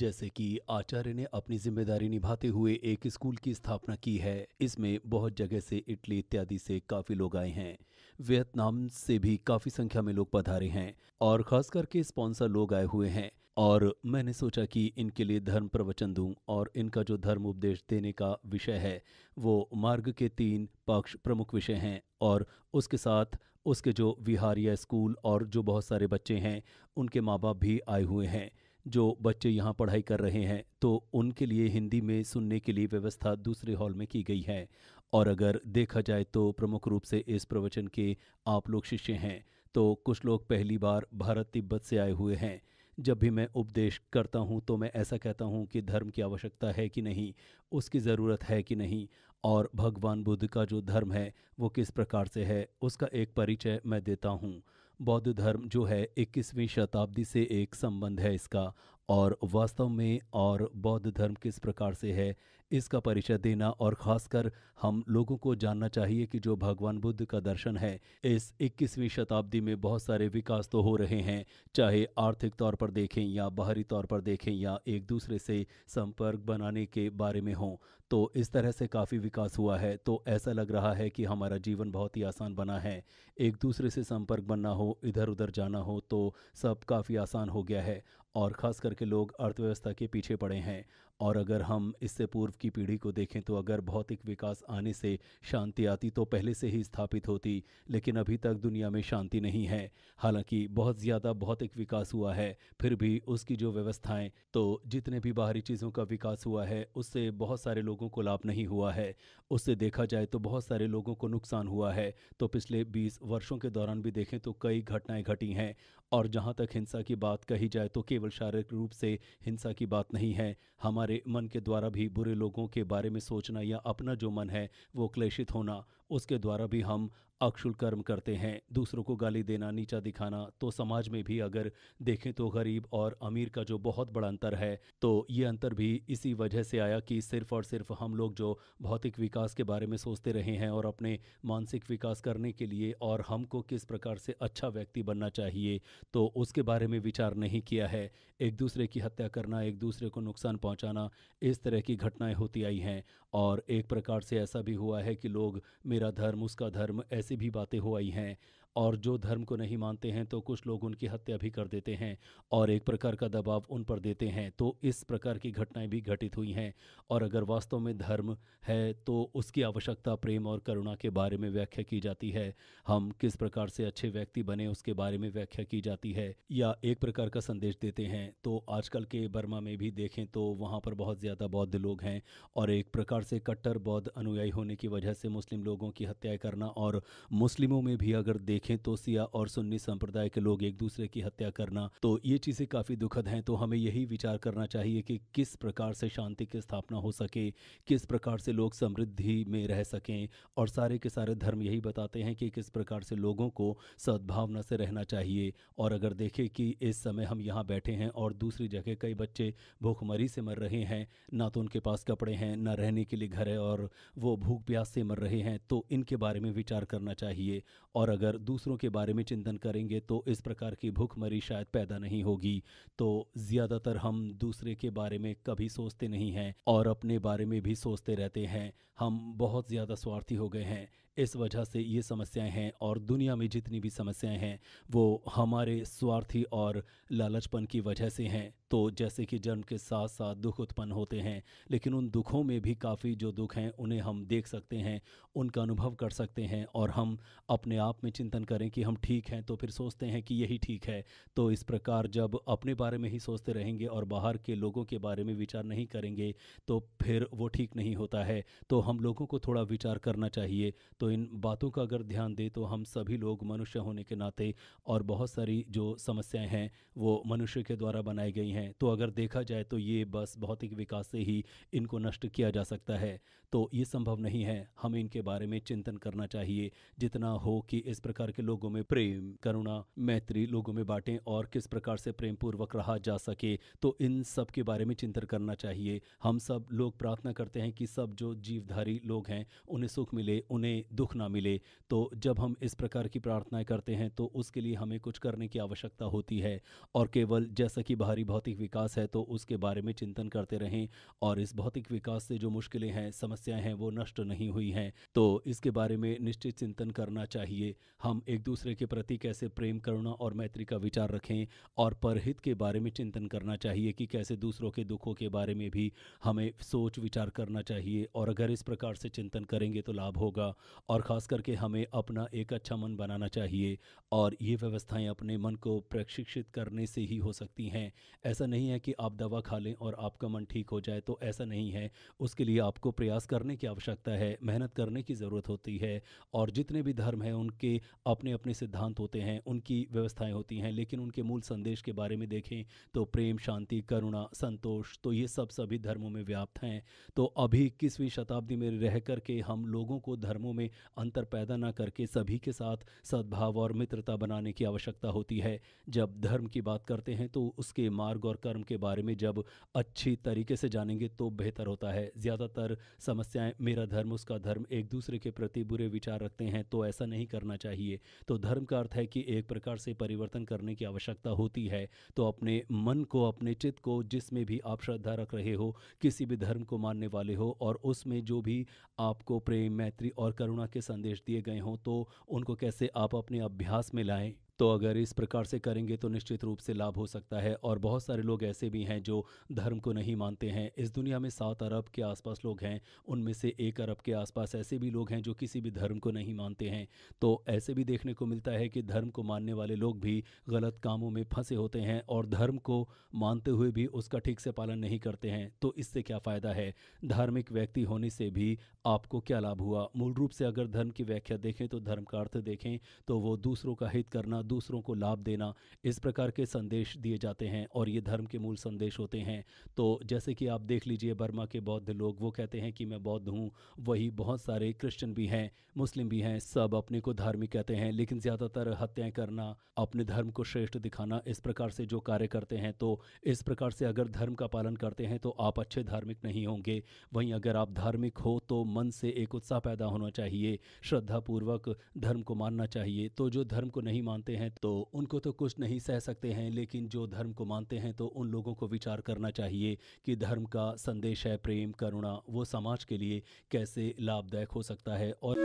जैसे कि आचार्य ने अपनी जिम्मेदारी निभाते हुए एक स्कूल की स्थापना की है इसमें बहुत जगह से इटली इत्यादि से काफ़ी लोग आए हैं वियतनाम से भी काफ़ी संख्या में लोग पधारे हैं और ख़ास करके स्पॉन्सर लोग आए हुए हैं और मैंने सोचा कि इनके लिए धर्म प्रवचन दूं और इनका जो धर्म उपदेश देने का विषय है वो मार्ग के तीन पक्ष प्रमुख विषय हैं और उसके साथ उसके जो विहार या स्कूल और जो बहुत सारे बच्चे हैं उनके माँ बाप भी आए हुए हैं जो बच्चे यहाँ पढ़ाई कर रहे हैं तो उनके लिए हिंदी में सुनने के लिए व्यवस्था दूसरे हॉल में की गई है और अगर देखा जाए तो प्रमुख रूप से इस प्रवचन के आप लोग शिष्य हैं तो कुछ लोग पहली बार भारत तिब्बत से आए हुए हैं जब भी मैं उपदेश करता हूँ तो मैं ऐसा कहता हूँ कि धर्म की आवश्यकता है कि नहीं उसकी ज़रूरत है कि नहीं और भगवान बुद्ध का जो धर्म है वो किस प्रकार से है उसका एक परिचय मैं देता हूँ बौद्ध धर्म जो है 21वीं शताब्दी से एक संबंध है इसका और वास्तव में और बौद्ध धर्म किस प्रकार से है इसका परिचय देना और ख़ासकर हम लोगों को जानना चाहिए कि जो भगवान बुद्ध का दर्शन है इस 21वीं शताब्दी में बहुत सारे विकास तो हो रहे हैं चाहे आर्थिक तौर पर देखें या बाहरी तौर पर देखें या एक दूसरे से संपर्क बनाने के बारे में हों तो इस तरह से काफ़ी विकास हुआ है तो ऐसा लग रहा है कि हमारा जीवन बहुत ही आसान बना है एक दूसरे से संपर्क बनना हो इधर उधर जाना हो तो सब काफ़ी आसान हो गया है और ख़ास करके लोग अर्थव्यवस्था के पीछे पड़े हैं और अगर हम इससे पूर्व की पीढ़ी को देखें तो अगर भौतिक विकास आने से शांति आती तो पहले से ही स्थापित होती लेकिन अभी तक दुनिया में शांति नहीं है हालांकि बहुत ज़्यादा भौतिक विकास हुआ है फिर भी उसकी जो व्यवस्थाएं तो जितने भी बाहरी चीज़ों का विकास हुआ है उससे बहुत सारे लोगों लोगों को लाभ नहीं हुआ है उससे देखा जाए तो बहुत सारे लोगों को नुकसान हुआ है तो पिछले 20 वर्षों के दौरान भी देखें तो कई घटनाएं घटी हैं और जहाँ तक हिंसा की बात कही जाए तो केवल शारीरिक रूप से हिंसा की बात नहीं है हमारे मन के द्वारा भी बुरे लोगों के बारे में सोचना या अपना जो मन है वो क्लेशित होना उसके द्वारा भी हम अक्षुल कर्म करते हैं दूसरों को गाली देना नीचा दिखाना तो समाज में भी अगर देखें तो गरीब और अमीर का जो बहुत बड़ा अंतर है तो ये अंतर भी इसी वजह से आया कि सिर्फ और सिर्फ हम लोग जो भौतिक विकास के बारे में सोचते रहे हैं और अपने मानसिक विकास करने के लिए और हमको किस प्रकार से अच्छा व्यक्ति बनना चाहिए तो उसके बारे में विचार नहीं किया है एक दूसरे की हत्या करना एक दूसरे को नुकसान पहुंचाना इस तरह की घटनाएं होती आई हैं और एक प्रकार से ऐसा भी हुआ है कि लोग मेरा धर्म उसका धर्म ऐसी भी बातें हो आई हैं और जो धर्म को नहीं मानते हैं तो कुछ लोग उनकी हत्या भी कर देते हैं और एक प्रकार का दबाव उन पर देते हैं तो इस प्रकार की घटनाएं भी घटित हुई हैं और अगर वास्तव में धर्म है तो उसकी आवश्यकता प्रेम और करुणा के बारे में व्याख्या की जाती है हम किस प्रकार से अच्छे व्यक्ति बने उसके बारे में व्याख्या की जाती है या एक प्रकार का संदेश देते हैं तो आजकल के बर्मा में भी देखें तो वहाँ पर बहुत ज़्यादा बौद्ध लोग हैं और एक प्रकार से कट्टर बौद्ध अनुयायी होने की वजह से मुस्लिम लोगों की हत्याएँ करना और मुस्लिमों में भी अगर देख देखें तो सिया और सुन्नी संप्रदाय के लोग एक दूसरे की हत्या करना तो ये चीज़ें काफ़ी दुखद हैं तो हमें यही विचार करना चाहिए कि किस प्रकार से शांति की स्थापना हो सके किस प्रकार से लोग समृद्धि में रह सकें और सारे के सारे धर्म यही बताते हैं कि किस प्रकार से लोगों को सद्भावना से रहना चाहिए और अगर देखें कि इस समय हम यहाँ बैठे हैं और दूसरी जगह कई बच्चे भूखमरी से मर रहे हैं ना तो उनके पास कपड़े हैं ना रहने के लिए घर है और वो भूख प्यास से मर रहे हैं तो इनके बारे में विचार करना चाहिए और अगर दूसरों के बारे में चिंतन करेंगे तो इस प्रकार की भूखमरी शायद पैदा नहीं होगी तो ज़्यादातर हम दूसरे के बारे में कभी सोचते नहीं हैं और अपने बारे में भी सोचते रहते हैं हम बहुत ज़्यादा स्वार्थी हो गए हैं इस वजह से ये समस्याएं हैं और दुनिया में जितनी भी समस्याएं हैं वो हमारे स्वार्थी और लालचपन की वजह से हैं तो जैसे कि जन्म के साथ साथ दुख उत्पन्न होते हैं लेकिन उन दुखों में भी काफ़ी जो दुख हैं उन्हें हम देख सकते हैं उनका अनुभव कर सकते हैं और हम अपने आप में चिंतन करें कि हम ठीक हैं तो फिर सोचते हैं कि यही ठीक है तो इस प्रकार जब अपने बारे में ही सोचते रहेंगे और बाहर के लोगों के बारे में विचार नहीं करेंगे तो फिर वो ठीक नहीं होता है तो हम लोगों को थोड़ा विचार करना चाहिए तो तो इन बातों का अगर ध्यान दें तो हम सभी लोग मनुष्य होने के नाते और बहुत सारी जो समस्याएं हैं वो मनुष्य के द्वारा बनाई गई हैं तो अगर देखा जाए तो ये बस भौतिक विकास से ही इनको नष्ट किया जा सकता है तो ये संभव नहीं है हमें इनके बारे में चिंतन करना चाहिए जितना हो कि इस प्रकार के लोगों में प्रेम करुणा मैत्री लोगों में बांटें और किस प्रकार से प्रेम पूर्वक रहा जा सके तो इन सब के बारे में चिंतन करना चाहिए हम सब लोग प्रार्थना करते हैं कि सब जो जीवधारी लोग हैं उन्हें सुख मिले उन्हें दुख ना मिले तो जब हम इस प्रकार की प्रार्थनाएं करते हैं तो उसके लिए हमें कुछ करने की आवश्यकता होती है और केवल जैसा कि बाहरी भौतिक विकास है तो उसके बारे में चिंतन करते रहें और इस भौतिक विकास से जो मुश्किलें हैं समस्याएं हैं वो नष्ट नहीं हुई हैं तो इसके बारे में निश्चित चिंतन करना चाहिए हम एक दूसरे के प्रति कैसे प्रेम करुणा और मैत्री का विचार रखें और परहित के बारे में चिंतन करना चाहिए कि कैसे दूसरों के दुखों के बारे में भी हमें सोच विचार करना चाहिए और अगर इस प्रकार से चिंतन करेंगे तो लाभ होगा और ख़ास करके हमें अपना एक अच्छा मन बनाना चाहिए और ये व्यवस्थाएं अपने मन को प्रशिक्षित करने से ही हो सकती हैं ऐसा नहीं है कि आप दवा खा लें और आपका मन ठीक हो जाए तो ऐसा नहीं है उसके लिए आपको प्रयास करने की आवश्यकता है मेहनत करने की ज़रूरत होती है और जितने भी धर्म हैं उनके अपने अपने सिद्धांत होते हैं उनकी व्यवस्थाएँ होती हैं लेकिन उनके मूल संदेश के बारे में देखें तो प्रेम शांति करुणा संतोष तो ये सब सभी धर्मों में व्याप्त हैं तो अभी इक्कीसवीं शताब्दी में रह कर के हम लोगों को धर्मों में अंतर पैदा न करके सभी के साथ सद्भाव और मित्रता बनाने की आवश्यकता होती है जब धर्म की बात करते हैं तो उसके मार्ग और कर्म के बारे में जब अच्छी तरीके से जानेंगे तो बेहतर होता है ज़्यादातर समस्याएं मेरा धर्म उसका धर्म एक दूसरे के प्रति बुरे विचार रखते हैं तो ऐसा नहीं करना चाहिए तो धर्म का अर्थ है कि एक प्रकार से परिवर्तन करने की आवश्यकता होती है तो अपने मन को अपने चित्त को जिसमें भी आप श्रद्धा रख रहे हो किसी भी धर्म को मानने वाले हो और उसमें जो भी आपको प्रेम मैत्री और करुणा के संदेश दिए गए हों तो उनको कैसे आप अपने अभ्यास में लाएं तो अगर इस प्रकार से करेंगे तो निश्चित रूप से लाभ हो सकता है और बहुत सारे लोग ऐसे भी हैं जो धर्म को नहीं मानते हैं इस दुनिया में सात अरब के आसपास लोग हैं उनमें से एक अरब के आसपास ऐसे भी लोग हैं जो किसी भी धर्म को नहीं मानते हैं तो ऐसे भी देखने को मिलता है कि धर्म को मानने वाले लोग भी गलत कामों में फंसे होते हैं और धर्म को मानते हुए भी उसका ठीक से पालन नहीं करते हैं तो इससे क्या फ़ायदा है धार्मिक व्यक्ति होने से भी आपको क्या लाभ हुआ मूल रूप से अगर धर्म की व्याख्या देखें तो धर्म का अर्थ देखें तो वो दूसरों का हित करना दूसरों को लाभ देना इस प्रकार के संदेश दिए जाते हैं और ये धर्म के मूल संदेश होते हैं तो जैसे कि आप देख लीजिए बर्मा के बौद्ध लोग वो कहते हैं कि मैं बौद्ध हूँ वही बहुत सारे क्रिश्चियन भी हैं मुस्लिम भी हैं सब अपने को धार्मिक कहते हैं लेकिन ज़्यादातर हत्याएं करना अपने धर्म को श्रेष्ठ दिखाना इस प्रकार से जो कार्य करते हैं तो इस प्रकार से अगर धर्म का पालन करते हैं तो आप अच्छे धार्मिक नहीं होंगे वहीं अगर आप धार्मिक हो तो मन से एक उत्साह पैदा होना चाहिए श्रद्धापूर्वक धर्म को मानना चाहिए तो जो धर्म को नहीं मानते हैं तो उनको तो कुछ नहीं सह सकते हैं लेकिन जो धर्म को मानते हैं तो उन लोगों को विचार करना चाहिए कि धर्म का संदेश है प्रेम करुणा वो समाज के लिए कैसे लाभदायक हो सकता है और